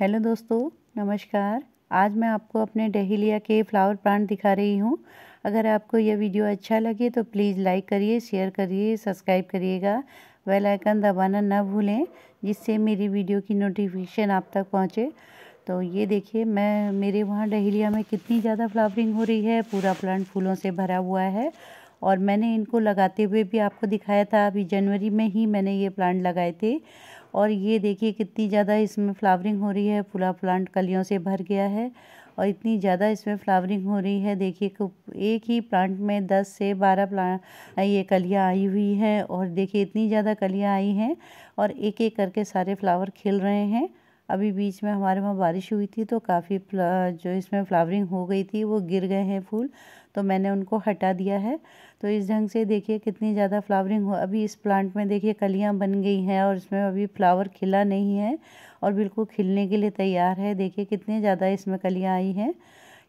hello दोस्तों नमस्कार आज मैं आपको अपने डहेलिया के फ्लावर प्लांट दिखा रही हूँ अगर आपको यह वीडियो अच्छा लगे तो प्लीज़ लाइक करिए शेयर करिए सब्सक्राइब करिएगा बेल आइकन दबाना ना भूलें जिससे मेरी वीडियो की नोटिफिकेशन आप तक पहुँचे तो ये देखिए मैं मेरे वहाँ डहेलिया में कितनी ज़्यादा फ्लावरिंग हो रही है पूरा प्लांट फूलों से भरा हुआ है और मैंने इनको लगाते हुए भी आपको दिखाया था अभी जनवरी में ही मैंने ये प्लांट लगाए थे और ये देखिए कितनी ज़्यादा इसमें फ्लावरिंग हो रही है पूरा प्लांट कलियों से भर गया है और इतनी ज़्यादा इसमें फ्लावरिंग हो रही है देखिए एक ही प्लांट में दस से बारह प्लांट ये कलियाँ आई हुई हैं और देखिए इतनी ज़्यादा कलियाँ आई हैं और एक एक करके सारे फ्लावर खिल रहे हैं अभी बीच में हमारे वहाँ बारिश हुई थी तो काफ़ी जो इसमें फ्लावरिंग हो गई थी वो गिर गए हैं फूल तो मैंने उनको हटा दिया है तो इस ढंग से देखिए कितनी ज़्यादा फ्लावरिंग हो अभी इस प्लांट में देखिए कलियाँ बन गई हैं और इसमें अभी फ्लावर खिला नहीं है और बिल्कुल खिलने के लिए तैयार है देखिए कितनी ज़्यादा इसमें कलियाँ आई हैं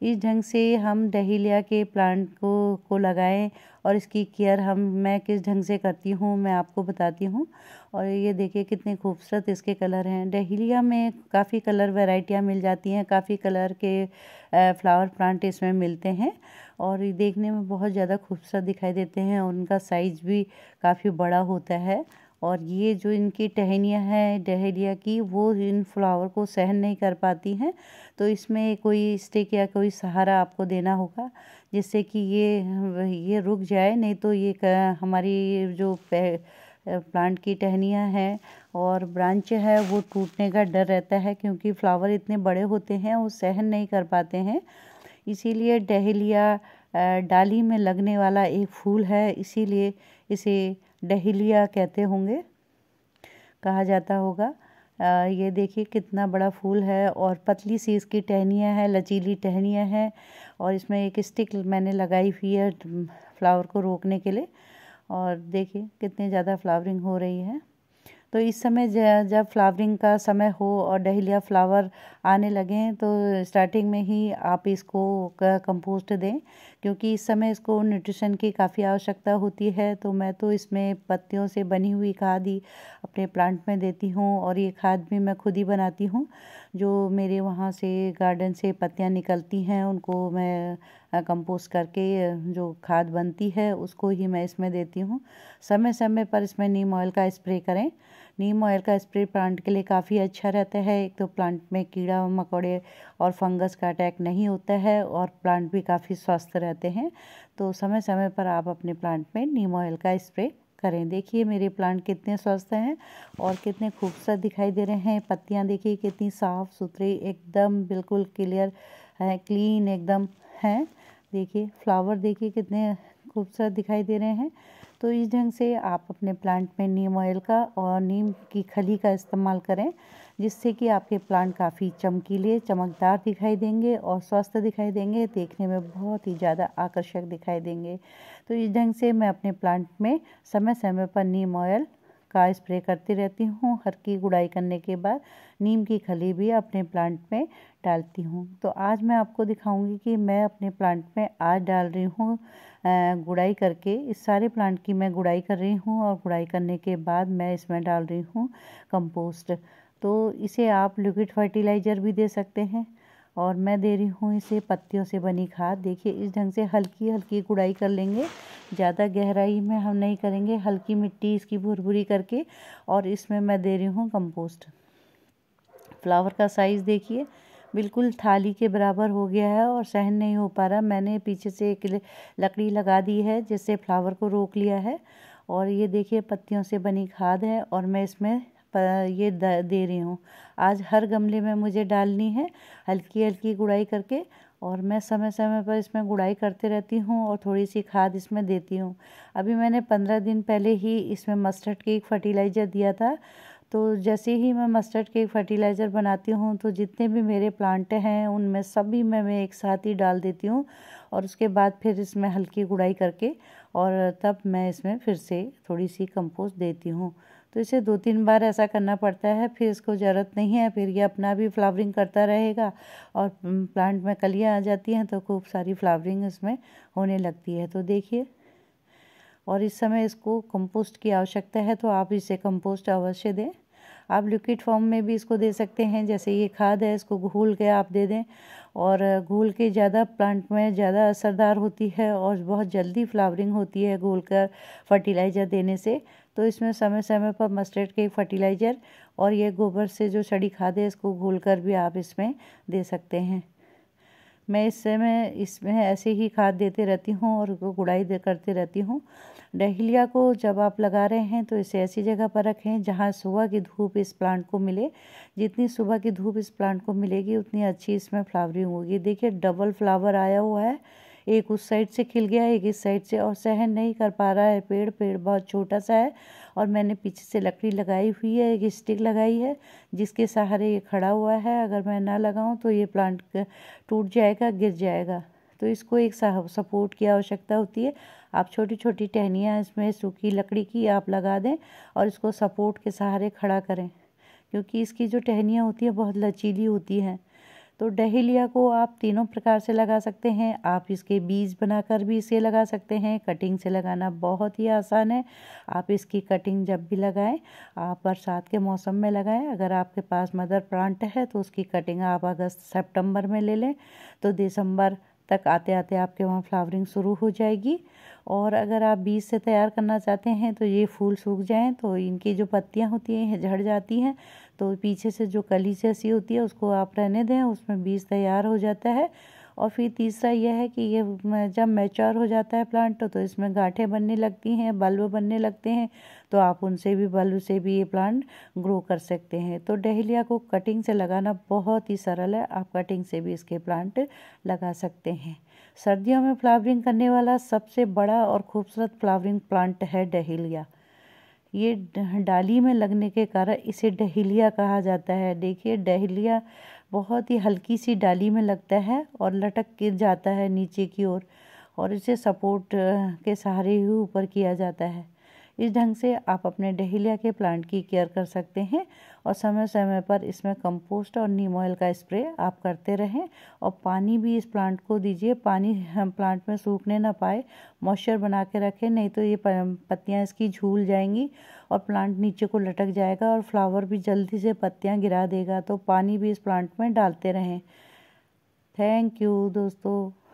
इस ढंग से हम डहेलिया के प्लांट को को लगाएं और इसकी केयर हम मैं किस ढंग से करती हूँ मैं आपको बताती हूँ और ये देखिए कितने खूबसूरत इसके कलर हैं डहेलिया में काफ़ी कलर वेराइटियाँ मिल जाती हैं काफ़ी कलर के फ्लावर प्लांट इसमें मिलते हैं और ये देखने में बहुत ज़्यादा खूबसूरत दिखाई देते हैं उनका साइज़ भी काफ़ी बड़ा होता है और ये जो इनकी टहनियाँ हैं डहेलिया की वो इन फ्लावर को सहन नहीं कर पाती हैं तो इसमें कोई स्टिक या कोई सहारा आपको देना होगा जिससे कि ये ये रुक जाए नहीं तो ये हमारी जो प्लांट की टहनियाँ हैं और ब्रांच है वो टूटने का डर रहता है क्योंकि फ्लावर इतने बड़े होते हैं वो सहन नहीं कर पाते हैं इसीलिए डहेलिया डाली में लगने वाला एक फूल है इसीलिए इसे डहलिया कहते होंगे कहा जाता होगा आ, ये देखिए कितना बड़ा फूल है और पतली सी इसकी टहनियाँ हैं लचीली टहनियाँ हैं और इसमें एक स्टिक मैंने लगाई हुई है फ्लावर को रोकने के लिए और देखिए कितने ज़्यादा फ्लावरिंग हो रही है तो इस समय जब फ्लावरिंग का समय हो और डहलिया फ्लावर आने लगें तो स्टार्टिंग में ही आप इसको कंपोस्ट दें क्योंकि इस समय इसको न्यूट्रिशन की काफ़ी आवश्यकता होती है तो मैं तो इसमें पत्तियों से बनी हुई खाद ही अपने प्लांट में देती हूँ और ये खाद भी मैं खुद ही बनाती हूँ जो मेरे वहाँ से गार्डन से पत्तियाँ निकलती हैं उनको मैं कंपोस्ट करके जो खाद बनती है उसको ही मैं इसमें देती हूँ समय समय पर इसमें नीम ऑयल का स्प्रे करें नीम ऑयल का स्प्रे प्लांट के लिए काफ़ी अच्छा रहता है एक तो प्लांट में कीड़ा मकोड़े और फंगस का अटैक नहीं होता है और प्लांट भी काफ़ी स्वस्थ रहते हैं तो समय समय पर आप अपने प्लांट में नीम ऑयल का स्प्रे करें देखिए मेरे प्लांट कितने स्वस्थ हैं और कितने खूबसूरत दिखाई दे रहे हैं पत्तियाँ देखिए कितनी साफ़ सुथरी एकदम बिल्कुल क्लियर हैं क्लीन एकदम हैं देखिए फ्लावर देखिए कितने खूबसूरत दिखाई दे रहे हैं तो इस ढंग से आप अपने प्लांट में नीम ऑयल का और नीम की खली का इस्तेमाल करें जिससे कि आपके प्लांट काफ़ी चमकीले चमकदार दिखाई देंगे और स्वस्थ दिखाई देंगे देखने में बहुत ही ज़्यादा आकर्षक दिखाई देंगे तो इस ढंग से मैं अपने प्लांट में समय समय पर नीम ऑयल का स्प्रे करती रहती हूँ हर की गुड़ाई करने के बाद नीम की खली भी अपने प्लांट में डालती हूँ तो आज मैं आपको दिखाऊंगी कि मैं अपने प्लांट में आज डाल रही हूँ गुड़ाई करके इस सारे प्लांट की मैं गुड़ाई कर रही हूँ और गुड़ाई करने के बाद मैं इसमें डाल रही हूँ कंपोस्ट तो इसे आप लिक्विड फर्टिलाइज़र भी दे सकते हैं और मैं दे रही हूँ इसे पत्तियों से बनी खाद देखिए इस ढंग से हल्की हल्की गुड़ाई कर लेंगे ज़्यादा गहराई में हम नहीं करेंगे हल्की मिट्टी इसकी भुरभुरी करके और इसमें मैं दे रही हूँ कंपोस्ट फ्लावर का साइज़ देखिए बिल्कुल थाली के बराबर हो गया है और सहन नहीं हो पा रहा मैंने पीछे से एक लकड़ी लगा दी है जिससे फ्लावर को रोक लिया है और ये देखिए पत्तियों से बनी खाद है और मैं इसमें ये दे रही हूँ आज हर गमले में मुझे डालनी है हल्की हल्की गुड़ाई करके और मैं समय समय पर इसमें गुड़ाई करते रहती हूँ और थोड़ी सी खाद इसमें देती हूँ अभी मैंने पंद्रह दिन पहले ही इसमें मस्टर्ड के एक फर्टिलाइज़र दिया था तो जैसे ही मैं मस्टर्ड केक फर्टिलाइज़र बनाती हूँ तो जितने भी मेरे प्लांट हैं उनमें सभी में मैं एक साथ ही डाल देती हूँ और उसके बाद फिर इसमें हल्की गुड़ाई करके और तब मैं इसमें फिर से थोड़ी सी कंपोस्ट देती हूँ तो इसे दो तीन बार ऐसा करना पड़ता है फिर इसको ज़रूरत नहीं है फिर ये अपना भी फ्लावरिंग करता रहेगा और प्लांट में कलियाँ आ जाती हैं तो खूब सारी फ्लावरिंग इसमें होने लगती है तो देखिए और इस समय इसको कंपोस्ट की आवश्यकता है तो आप इसे कंपोस्ट अवश्य दें आप लिक्विड फॉर्म में भी इसको दे सकते हैं जैसे ये खाद है इसको घूल के आप दे दें और घूल के ज़्यादा प्लांट में ज़्यादा असरदार होती है और बहुत जल्दी फ्लावरिंग होती है घोल कर फर्टिलाइज़र देने से तो इसमें समय समय पर मस्टर्ड के फर्टिलाइज़र और ये गोबर से जो सड़ी खाद है इसको घोल कर भी आप इसमें दे सकते हैं मैं इस समय इसमें ऐसे ही खाद देते रहती हूँ और गुड़ाई करते रहती हूँ डहलिया को जब आप लगा रहे हैं तो इसे ऐसी जगह पर रखें जहाँ सुबह की धूप इस प्लांट को मिले जितनी सुबह की धूप इस प्लांट को मिलेगी उतनी अच्छी इसमें फ्लावरिंग होगी देखिए डबल फ्लावर आया हुआ है एक उस साइड से खिल गया एक इस साइड से और सहन नहीं कर पा रहा है पेड़ पेड़ बहुत छोटा सा है और मैंने पीछे से लकड़ी लगाई हुई है एक स्टिक लगाई है जिसके सहारे ये खड़ा हुआ है अगर मैं ना लगाऊँ तो ये प्लांट टूट जाएगा गिर जाएगा तो इसको एक सपोर्ट की आवश्यकता होती है आप छोटी छोटी टहनियाँ इसमें सूखी लकड़ी की आप लगा दें और इसको सपोर्ट के सहारे खड़ा करें क्योंकि इसकी जो टहनियाँ होती हैं बहुत लचीली होती हैं तो डहेलिया को आप तीनों प्रकार से लगा सकते हैं आप इसके बीज बनाकर भी इसे लगा सकते हैं कटिंग से लगाना बहुत ही आसान है आप इसकी कटिंग जब भी लगाएं आप बरसात के मौसम में लगाएं अगर आपके पास मदर प्लांट है तो उसकी कटिंग आप अगस्त सितंबर में ले लें तो दिसंबर तक आते आते आपके वहाँ फ्लावरिंग शुरू हो जाएगी और अगर आप बीज से तैयार करना चाहते हैं तो ये फूल सूख जाएं तो इनकी जो पत्तियाँ होती हैं झड़ जाती हैं तो पीछे से जो कली जैसी होती है उसको आप रहने दें उसमें बीज तैयार हो जाता है और फिर तीसरा यह है कि ये जब मैच्योर हो जाता है प्लांट तो, तो इसमें गांठें बनने लगती हैं बल्ब बनने लगते हैं तो आप उनसे भी बल्ब से भी ये प्लांट ग्रो कर सकते हैं तो डहलिया को कटिंग से लगाना बहुत ही सरल है आप कटिंग से भी इसके प्लांट लगा सकते हैं सर्दियों में फ्लावरिंग करने वाला सबसे बड़ा और खूबसूरत फ्लावरिंग प्लांट है डहेलिया ये डाली में लगने के कारण इसे डहलिया कहा जाता है देखिए डहलिया बहुत ही हल्की सी डाली में लगता है और लटक के जाता है नीचे की ओर और इसे सपोर्ट के सहारे ही ऊपर किया जाता है इस ढंग से आप अपने डहेलिया के प्लांट की केयर कर सकते हैं और समय समय पर इसमें कंपोस्ट और नीम ऑयल का स्प्रे आप करते रहें और पानी भी इस प्लांट को दीजिए पानी हम प्लांट में सूखने ना पाए मॉइस्चर बना के रखें नहीं तो ये पत्तियाँ इसकी झूल जाएंगी और प्लांट नीचे को लटक जाएगा और फ्लावर भी जल्दी से पत्तियाँ गिरा देगा तो पानी भी इस प्लांट में डालते रहें थैंक यू दोस्तों